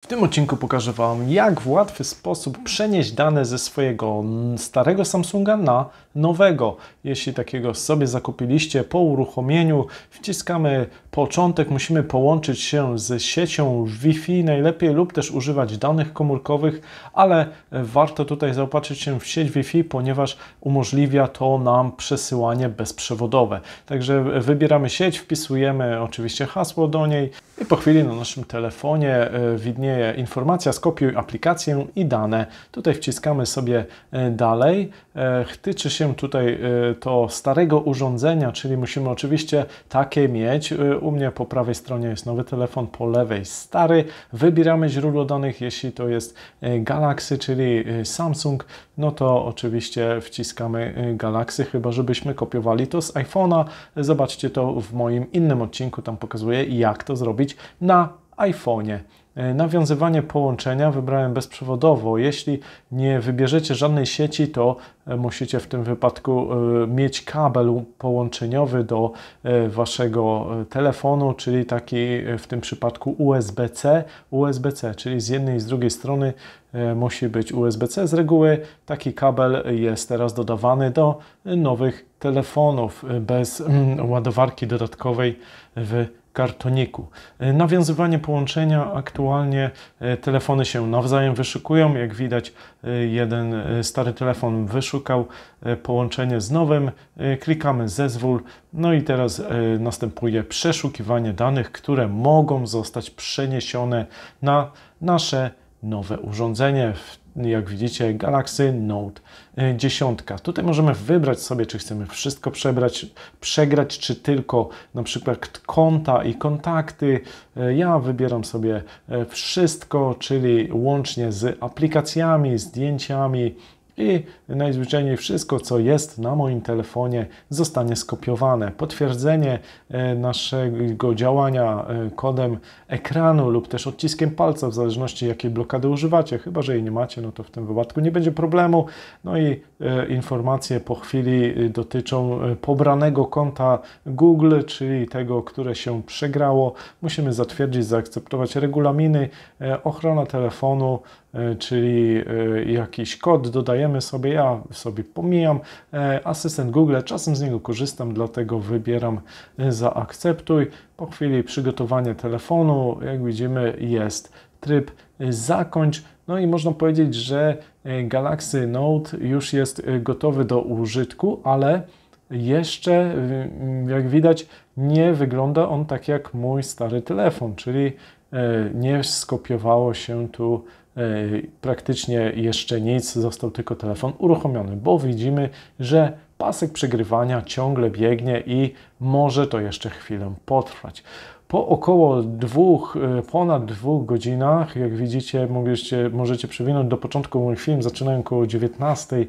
W tym odcinku pokażę Wam, jak w łatwy sposób przenieść dane ze swojego starego Samsunga na nowego. Jeśli takiego sobie zakupiliście po uruchomieniu, wciskamy początek, musimy połączyć się z siecią Wi-Fi najlepiej lub też używać danych komórkowych, ale warto tutaj zaopatrzyć się w sieć Wi-Fi, ponieważ umożliwia to nam przesyłanie bezprzewodowe. Także wybieramy sieć, wpisujemy oczywiście hasło do niej i po chwili na naszym telefonie e, widnieje informacja skopiuj aplikację i dane. Tutaj wciskamy sobie e, dalej, tyczy e, się się tutaj y, to starego urządzenia, czyli musimy oczywiście takie mieć. Y, u mnie po prawej stronie jest nowy telefon, po lewej stary. Wybieramy źródło danych, jeśli to jest y, Galaxy, czyli Samsung, no to oczywiście wciskamy Galaxy, chyba żebyśmy kopiowali to z iPhone'a. Zobaczcie to w moim innym odcinku, tam pokazuję jak to zrobić na iPhone'ie. E, nawiązywanie połączenia wybrałem bezprzewodowo. Jeśli nie wybierzecie żadnej sieci, to e, musicie w tym wypadku e, mieć kabel połączeniowy do waszego telefonu, czyli taki w tym przypadku USB-C, USB-C, czyli z jednej i z drugiej strony musi być USB-C. Z reguły taki kabel jest teraz dodawany do nowych telefonów bez mm, ładowarki dodatkowej w kartoniku. E, nawiązywanie połączenia aktualnie e, telefony się nawzajem wyszukują. Jak widać, e, jeden stary telefon wyszukał połączenie z nowym. Klikamy zezwól. No i teraz następuje przeszukiwanie danych, które mogą zostać przeniesione na nasze nowe urządzenie. W jak widzicie, Galaxy Note 10. E, Tutaj możemy wybrać sobie, czy chcemy wszystko przebrać, przegrać, czy tylko na przykład konta i kontakty. E, ja wybieram sobie e, wszystko, czyli łącznie z aplikacjami, zdjęciami, i najzwyczajniej wszystko, co jest na moim telefonie, zostanie skopiowane. Potwierdzenie e, naszego działania e, kodem ekranu lub też odciskiem palca, w zależności jakiej blokady używacie, chyba że jej nie macie, no to w tym wypadku nie będzie problemu. No i e, informacje po chwili dotyczą pobranego konta Google, czyli tego, które się przegrało. Musimy zatwierdzić, zaakceptować regulaminy. Ochrona telefonu E, czyli e, jakiś kod dodajemy sobie, ja sobie pomijam. E, asystent Google, czasem z niego korzystam, dlatego wybieram zaakceptuj. Po chwili przygotowania telefonu, jak widzimy, jest tryb zakończ. No i można powiedzieć, że Galaxy Note już jest gotowy do użytku, ale jeszcze, jak widać, nie wygląda on tak jak mój stary telefon, czyli nie skopiowało się tu E, praktycznie jeszcze nic, został tylko telefon uruchomiony, bo widzimy, że pasek przegrywania ciągle biegnie i może to jeszcze chwilę potrwać. Po około dwóch, e, ponad dwóch godzinach, jak widzicie, możecie, możecie przewinąć do początku mój film, zaczynają około 19.30,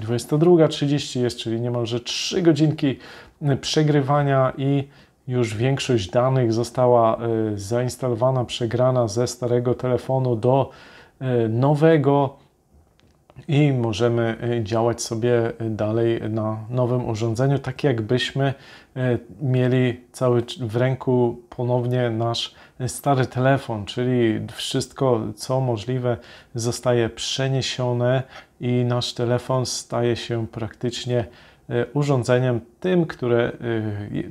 22.30 jest, czyli niemalże 3 godzinki e, przegrywania i już większość danych została e, zainstalowana, przegrana ze starego telefonu do e, nowego i możemy e, działać sobie dalej na nowym urządzeniu, tak jakbyśmy mieli cały w ręku ponownie nasz stary telefon, czyli wszystko co możliwe zostaje przeniesione i nasz telefon staje się praktycznie e, urządzeniem tym, które e,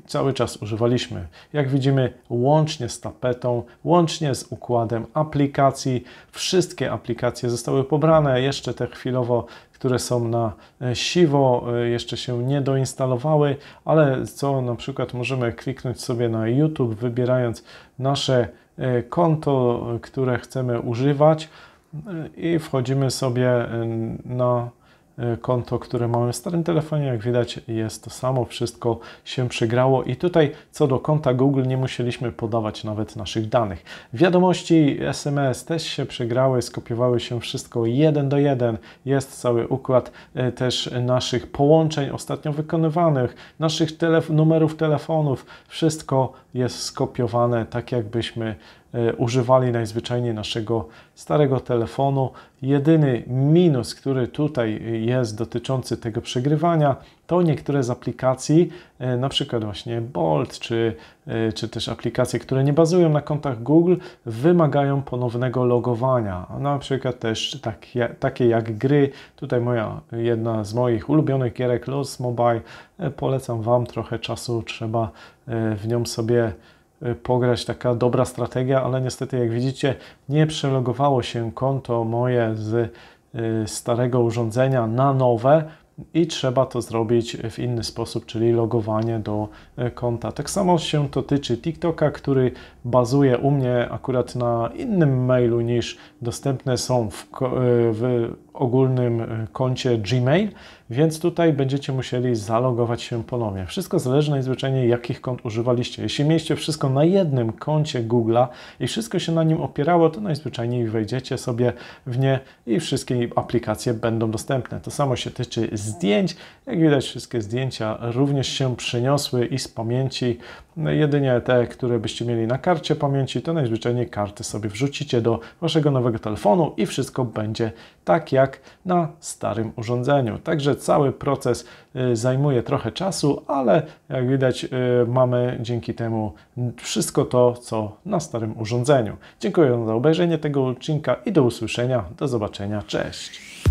cały czas używaliśmy. Jak widzimy, łącznie z tapetą, łącznie z układem aplikacji, wszystkie aplikacje zostały pobrane, jeszcze te chwilowo, które są na e, siwo, jeszcze się nie doinstalowały, ale co na przykład możemy kliknąć sobie na YouTube, wybierając nasze konto, które chcemy używać i wchodzimy sobie y, na y, konto, które mamy w starym telefonie. Jak widać jest to samo, wszystko się przegrało. i tutaj co do konta Google nie musieliśmy podawać nawet naszych danych. Wiadomości SMS też się przegrały, skopiowały się wszystko jeden do jeden. Jest cały układ y, też naszych połączeń ostatnio wykonywanych, naszych telef numerów telefonów. Wszystko jest skopiowane tak jakbyśmy E, używali najzwyczajniej naszego starego telefonu. Jedyny minus, który tutaj jest dotyczący tego przegrywania, to niektóre z aplikacji, e, na przykład właśnie Bolt, czy, e, czy też aplikacje, które nie bazują na kontach Google, wymagają ponownego logowania. Na przykład też takie, takie jak gry. Tutaj moja, jedna z moich ulubionych gierek, Los Mobile. Polecam Wam, trochę czasu trzeba w nią sobie Y, pograć, taka dobra strategia, ale niestety jak widzicie nie przelogowało się konto moje z y, starego urządzenia na nowe, i trzeba to zrobić w inny sposób, czyli logowanie do e, konta. Tak samo się to tyczy TikToka, który bazuje u mnie akurat na innym mailu niż dostępne są w, e, w ogólnym e, koncie Gmail, więc tutaj będziecie musieli zalogować się ponownie. Wszystko zależy najzwyczajniej jakich kont używaliście. Jeśli mieliście wszystko na jednym koncie Google'a i wszystko się na nim opierało, to najzwyczajniej wejdziecie sobie w nie i wszystkie aplikacje będą dostępne. To samo się tyczy zdjęć. Jak widać, wszystkie zdjęcia również się przeniosły i z pamięci. No, jedynie te, które byście mieli na karcie pamięci, to najzwyczajniej karty sobie wrzucicie do waszego nowego telefonu i wszystko będzie tak jak na starym urządzeniu. Także cały proces y, zajmuje trochę czasu, ale jak widać y, mamy dzięki temu wszystko to, co na starym urządzeniu. Dziękuję za obejrzenie tego odcinka i do usłyszenia. Do zobaczenia. Cześć!